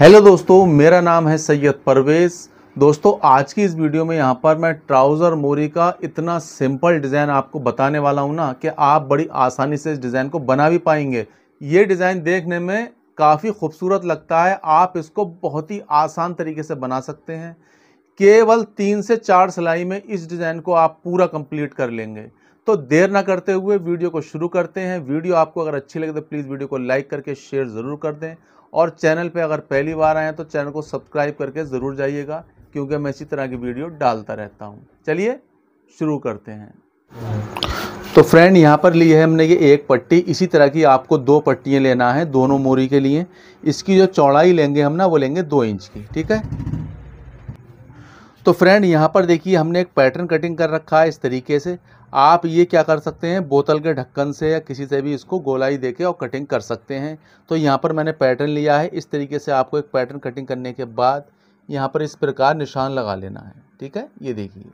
hello दोस्तों मेरा नाम है सैयद परवेज़ दोस्तों आज की इस वीडियो में यहाँ पर मैं ट्राउज़र मोरी का इतना सिंपल डिज़ाइन आपको बताने वाला हूँ ना कि आप बड़ी आसानी से इस डिज़ाइन को बना भी पाएंगे ये डिज़ाइन देखने में काफ़ी खूबसूरत लगता है आप इसको बहुत ही आसान तरीके से बना सकते हैं केवल तीन से चार सिलाई में इस डिज़ाइन को आप पूरा कंप्लीट कर लेंगे तो देर ना करते हुए वीडियो को शुरू करते हैं वीडियो आपको अगर अच्छी लगे तो प्लीज़ वीडियो को लाइक करके शेयर ज़रूर कर दें और चैनल पे अगर पहली बार आए हैं तो चैनल को सब्सक्राइब करके ज़रूर जाइएगा क्योंकि मैं इसी तरह की वीडियो डालता रहता हूँ चलिए शुरू करते हैं तो फ्रेंड यहाँ पर ली है हमने ये एक पट्टी इसी तरह की आपको दो पट्टियाँ लेना है दोनों मोरी के लिए इसकी जो चौड़ाई लेंगे हम ना वो लेंगे दो इंच की ठीक है तो फ्रेंड यहाँ पर देखिए हमने एक पैटर्न कटिंग कर रखा है इस तरीके से आप ये क्या कर सकते हैं बोतल के ढक्कन से या किसी से भी इसको गोलाई देके और कटिंग कर सकते हैं तो यहाँ पर मैंने पैटर्न लिया है इस तरीके से आपको एक पैटर्न कटिंग करने के बाद यहाँ पर इस प्रकार निशान लगा लेना है ठीक है ये देखिए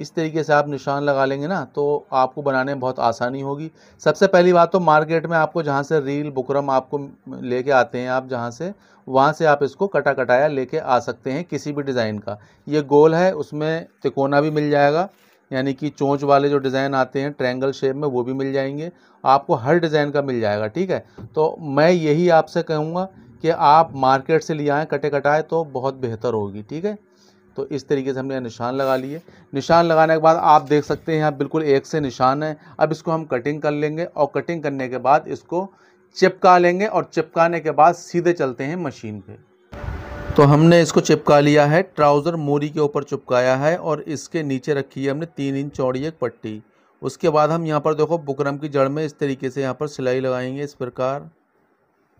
इस तरीके से आप निशान लगा लेंगे ना तो आपको बनाने में बहुत आसानी होगी सबसे पहली बात तो मार्केट में आपको जहाँ से रील बुकरम आपको लेके आते हैं आप जहाँ से वहाँ से आप इसको कटा कटाया लेके आ सकते हैं किसी भी डिज़ाइन का ये गोल है उसमें तिकोना भी मिल जाएगा यानी कि चोंच वाले जो डिज़ाइन आते हैं ट्रैंगल शेप में वो भी मिल जाएंगे आपको हर डिज़ाइन का मिल जाएगा ठीक है तो मैं यही आपसे कहूँगा कि आप मार्केट से ले आएँ कटे कटाए तो बहुत बेहतर होगी ठीक है तो इस तरीके से हमने निशान लगा लिए निशान लगाने के बाद आप देख सकते हैं यहाँ बिल्कुल एक से निशान है अब इसको हम कटिंग कर लेंगे और कटिंग करने के बाद इसको चिपका लेंगे और चिपकाने के बाद सीधे चलते हैं मशीन पे तो हमने इसको चिपका लिया है ट्राउज़र मोरी के ऊपर चिपकाया है और इसके नीचे रखी है हमने तीन इंच चौड़ी एक पट्टी उसके बाद हम यहाँ पर देखो बुकरम की जड़ में इस तरीके से यहाँ पर सिलाई लगाएंगे इस प्रकार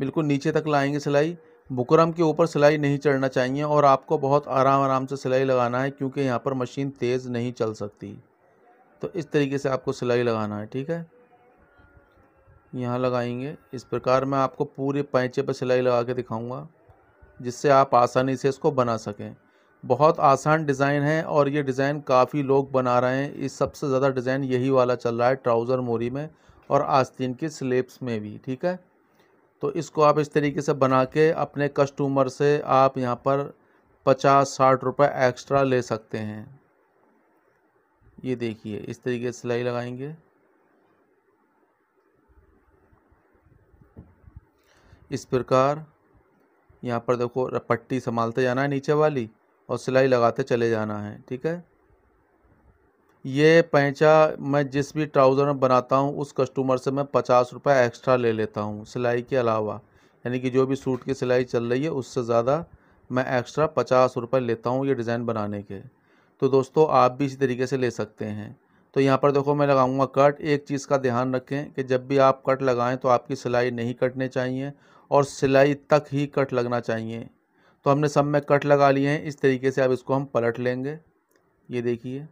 बिल्कुल नीचे तक लाएंगे सिलाई बुकरम के ऊपर सिलाई नहीं चढ़ना चाहिए और आपको बहुत आराम आराम से सिलाई लगाना है क्योंकि यहाँ पर मशीन तेज़ नहीं चल सकती तो इस तरीके से आपको सिलाई लगाना है ठीक है यहाँ लगाएंगे इस प्रकार मैं आपको पूरे पैंचे पर सिलाई लगा के दिखाऊँगा जिससे आप आसानी से इसको बना सकें बहुत आसान डिज़ाइन है और ये डिज़ाइन काफ़ी लोग बना रहे हैं इस सबसे ज़्यादा डिज़ाइन यही वाला चल रहा है ट्राउज़र मोरी में और आस्तीन के स्लेब्स में भी ठीक है तो इसको आप इस तरीके से बना के अपने कस्टमर से आप यहाँ पर पचास साठ रुपये एक्स्ट्रा ले सकते हैं ये देखिए इस तरीके से सिलाई लगाएंगे इस प्रकार यहाँ पर देखो पट्टी संभालते जाना है नीचे वाली और सिलाई लगाते चले जाना है ठीक है ये पैंचा मैं जिस भी ट्राउज़र में बनाता हूँ उस कस्टमर से मैं पचास रुपये एक्स्ट्रा ले लेता हूँ सिलाई के अलावा यानी कि जो भी सूट की सिलाई चल रही है उससे ज़्यादा मैं एक्स्ट्रा पचास रुपये लेता हूँ ये डिज़ाइन बनाने के तो दोस्तों आप भी इसी तरीके से ले सकते हैं तो यहाँ पर देखो मैं लगाऊंगा कट एक चीज़ का ध्यान रखें कि जब भी आप कट लगाएं तो आपकी सिलाई नहीं कटने चाहिए और सिलाई तक ही कट लगना चाहिए तो हमने सब में कट लगा लिए हैं इस तरीके से अब इसको हम पलट लेंगे ये देखिए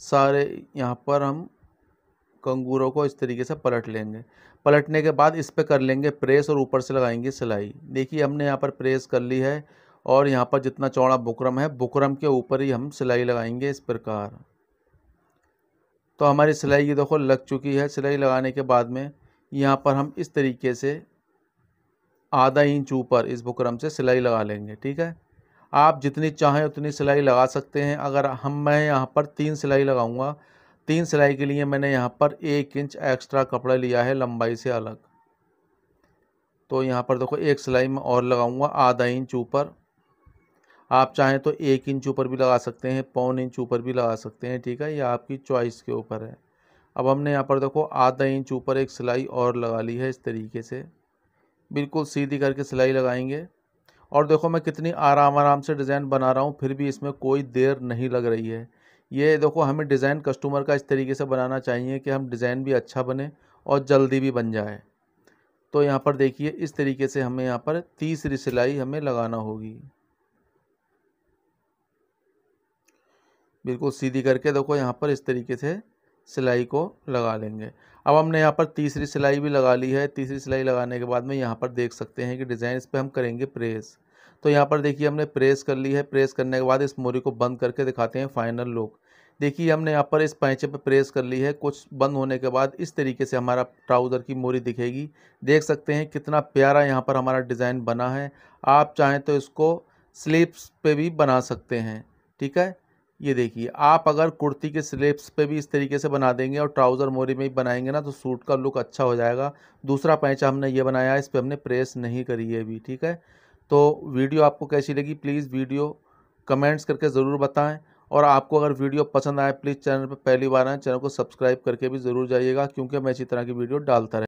सारे यहाँ पर हम कंगूरों को इस तरीके से पलट लेंगे पलटने के बाद इस पर कर लेंगे प्रेस और ऊपर से लगाएंगे सिलाई देखिए हमने यहाँ पर प्रेस कर ली है और यहाँ पर जितना चौड़ा बुकरम है बुकरम के ऊपर ही हम सिलाई लगाएंगे इस प्रकार तो हमारी सिलाई ये देखो लग चुकी है सिलाई लगाने के बाद में यहाँ पर हम इस तरीके से आधा इंच ऊपर इस बुकरम से सिलाई लगा लेंगे ठीक है आप जितनी चाहें उतनी सिलाई लगा सकते हैं अगर हम मैं यहाँ पर तीन सिलाई लगाऊंगा तीन सिलाई के लिए मैंने यहाँ पर एक इंच एक्स्ट्रा कपड़ा लिया है लंबाई से अलग तो यहाँ पर देखो एक सिलाई में और लगाऊंगा आधा इंच ऊपर आप चाहें तो एक इंच ऊपर भी लगा सकते हैं पौन इंच ऊपर भी लगा सकते हैं ठीक है ये आपकी चॉइस के ऊपर है अब हमने यहाँ पर देखो आधा इंच ऊपर एक सिलाई और लगा ली है इस तरीके से बिल्कुल सीधी करके सिलाई लगाएंगे और देखो मैं कितनी आराम आराम से डिज़ाइन बना रहा हूँ फिर भी इसमें कोई देर नहीं लग रही है ये देखो हमें डिज़ाइन कस्टमर का इस तरीके से बनाना चाहिए कि हम डिज़ाइन भी अच्छा बने और जल्दी भी बन जाए तो यहाँ पर देखिए इस तरीके से हमें यहाँ पर तीसरी सिलाई हमें लगाना होगी बिल्कुल सीधी करके देखो यहाँ पर इस तरीके से सिलाई को लगा लेंगे अब हमने यहाँ पर तीसरी सिलाई भी लगा ली है तीसरी सिलाई लगाने के बाद में यहाँ पर देख सकते हैं कि डिज़ाइन इस पर हम करेंगे प्रेस तो यहाँ पर देखिए हमने प्रेस कर ली है प्रेस करने के बाद इस मोरी को बंद करके दिखाते हैं फाइनल लुक देखिए हमने यहाँ पर इस पैंचे पर प्रेस कर ली है कुछ बंद होने के बाद इस तरीके से हमारा ट्राउज़र की मोरी दिखेगी देख सकते हैं कितना प्यारा यहाँ पर हमारा डिज़ाइन बना है आप चाहें तो इसको स्लीप्स पे भी बना सकते हैं ठीक है ये देखिए आप अगर कुर्ती के स्लिप्स पे भी इस तरीके से बना देंगे और ट्राउज़र मोरी में भी बनाएंगे ना तो सूट का लुक अच्छा हो जाएगा दूसरा पैंचा हमने ये बनाया है इस पर हमने प्रेस नहीं करी है अभी ठीक है तो वीडियो आपको कैसी लगी प्लीज़ वीडियो कमेंट्स करके ज़रूर बताएं और आपको अगर वीडियो पसंद आए प्लीज़ चैनल पर पहली बार आए चैनल को सब्सक्राइब करके भी ज़रूर जाइएगा क्योंकि मैं इसी तरह की वीडियो डालता रहूँ